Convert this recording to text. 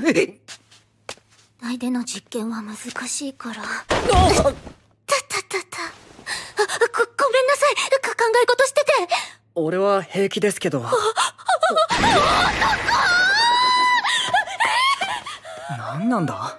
内での実験は難しいから。たたたた。あ、ご、ごめんなさい。考え事してて。俺は平気ですけど。何なんだ